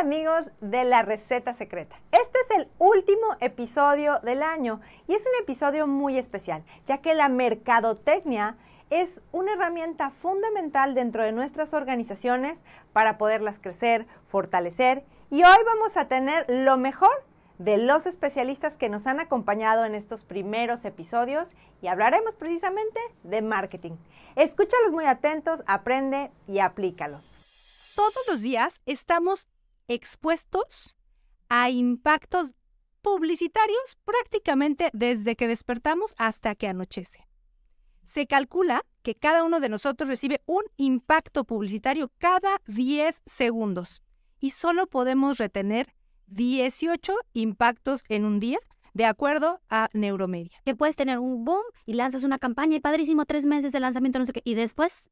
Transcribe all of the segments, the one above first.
amigos de la receta secreta. Este es el último episodio del año y es un episodio muy especial, ya que la mercadotecnia es una herramienta fundamental dentro de nuestras organizaciones para poderlas crecer, fortalecer y hoy vamos a tener lo mejor de los especialistas que nos han acompañado en estos primeros episodios y hablaremos precisamente de marketing. Escúchalos muy atentos, aprende y aplícalo. Todos los días estamos expuestos a impactos publicitarios prácticamente desde que despertamos hasta que anochece. Se calcula que cada uno de nosotros recibe un impacto publicitario cada 10 segundos y solo podemos retener 18 impactos en un día, de acuerdo a Neuromedia. Que puedes tener un boom y lanzas una campaña y padrísimo, tres meses de lanzamiento, no sé qué, y después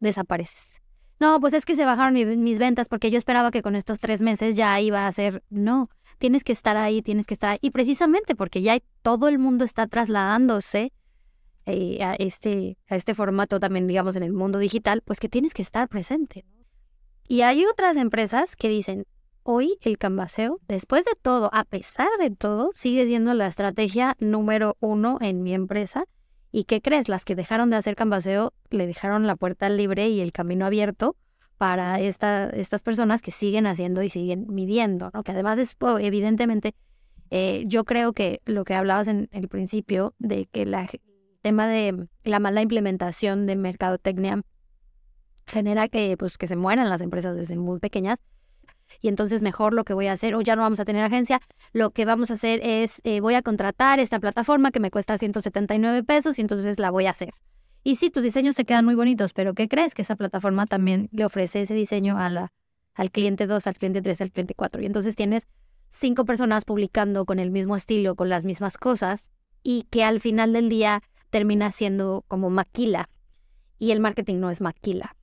desapareces no, pues es que se bajaron mis ventas porque yo esperaba que con estos tres meses ya iba a ser, no, tienes que estar ahí, tienes que estar ahí. Y precisamente porque ya todo el mundo está trasladándose eh, a, este, a este formato también, digamos, en el mundo digital, pues que tienes que estar presente. Y hay otras empresas que dicen, hoy el canvaseo, después de todo, a pesar de todo, sigue siendo la estrategia número uno en mi empresa ¿Y qué crees? Las que dejaron de hacer canvaseo le dejaron la puerta libre y el camino abierto para esta, estas personas que siguen haciendo y siguen midiendo, ¿no? Que además es, oh, evidentemente, eh, yo creo que lo que hablabas en el principio de que la, el tema de la mala implementación de mercadotecnia genera que, pues, que se mueran las empresas desde muy pequeñas, y entonces mejor lo que voy a hacer, o ya no vamos a tener agencia, lo que vamos a hacer es eh, voy a contratar esta plataforma que me cuesta 179 pesos y entonces la voy a hacer. Y sí, tus diseños se quedan muy bonitos, pero ¿qué crees? Que esa plataforma también le ofrece ese diseño a la, al cliente 2, al cliente 3, al cliente 4. Y entonces tienes cinco personas publicando con el mismo estilo, con las mismas cosas, y que al final del día termina siendo como maquila. Y el marketing no es maquila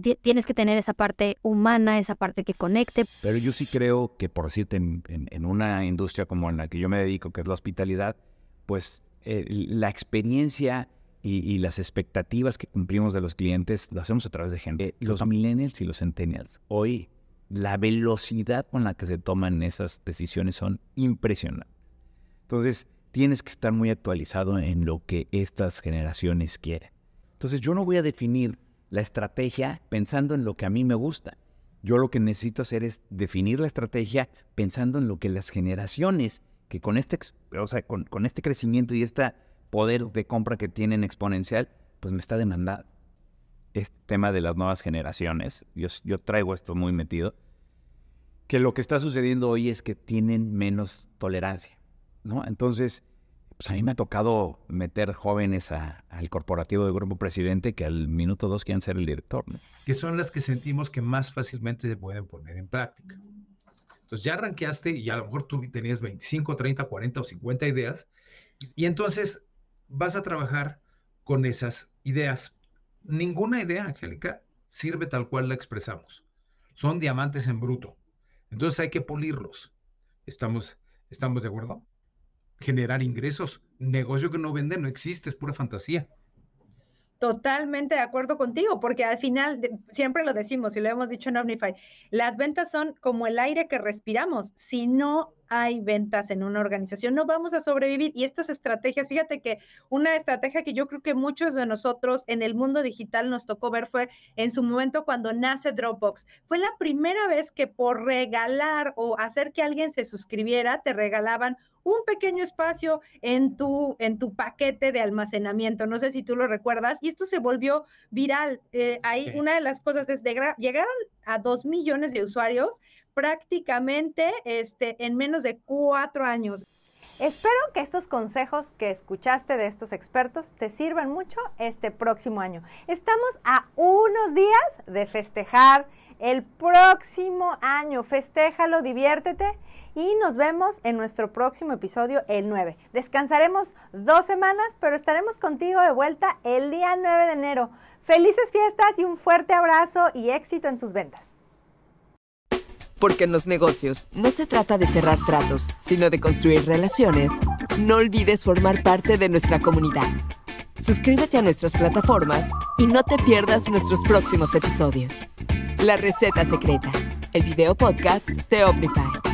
tienes que tener esa parte humana, esa parte que conecte. Pero yo sí creo que, por decirte, en, una industria como en la que yo me dedico, que es la hospitalidad, pues eh, la experiencia y, y, las expectativas que cumplimos de los clientes las hacemos a través de gente. Eh, los millennials y los centennials. Hoy, la velocidad con la que se toman esas decisiones son impresionantes. Entonces, tienes que estar muy actualizado en lo que estas generaciones quieren. Entonces, yo no voy a definir la estrategia pensando en lo que a mí me gusta. Yo lo que necesito hacer es definir la estrategia pensando en lo que las generaciones, que con este, con, este crecimiento y este poder de compra que tienen exponencial, pues me está demandando. Este tema de las nuevas generaciones, yo, yo traigo esto muy metido, que lo que está sucediendo hoy es que tienen menos tolerancia, ¿no? Entonces, pues a mí me ha tocado meter jóvenes al corporativo de Grupo Presidente que al minuto dos quieren ser el director. Que son las que sentimos que más fácilmente se pueden poner en práctica. Entonces ya arranqueaste y a lo mejor tú tenías 25, 30, 40 o 50 ideas y entonces vas a trabajar con esas ideas. Ninguna idea, Angélica, sirve tal cual la expresamos. Son diamantes en bruto. Entonces hay que pulirlos. ¿Estamos, estamos de acuerdo? generar ingresos. Negocio que no vende no existe, es pura fantasía. Totalmente de acuerdo contigo, porque al final siempre lo decimos y lo hemos dicho en Omnify, las ventas son como el aire que respiramos. Si no hay ventas en una organización, no vamos a sobrevivir. Y estas estrategias, fíjate que una estrategia que yo creo que muchos de nosotros en el mundo digital nos tocó ver fue en su momento cuando nace Dropbox. Fue la primera vez que por regalar o hacer que alguien se suscribiera, te regalaban un pequeño espacio en tu, en tu paquete de almacenamiento. No sé si tú lo recuerdas. Y esto se volvió viral. Eh, ahí una de las cosas es de llegaron a dos millones de usuarios prácticamente este, en menos de cuatro años. Espero que estos consejos que escuchaste de estos expertos te sirvan mucho este próximo año. Estamos a unos días de festejar el próximo año. Festéjalo, diviértete y nos vemos en nuestro próximo episodio el 9. Descansaremos dos semanas, pero estaremos contigo de vuelta el día 9 de enero. Felices fiestas y un fuerte abrazo y éxito en tus ventas. Porque en los negocios no se trata de cerrar tratos, sino de construir relaciones. No olvides formar parte de nuestra comunidad. Suscríbete a nuestras plataformas y no te pierdas nuestros próximos episodios. La receta secreta, el video podcast The Omnify.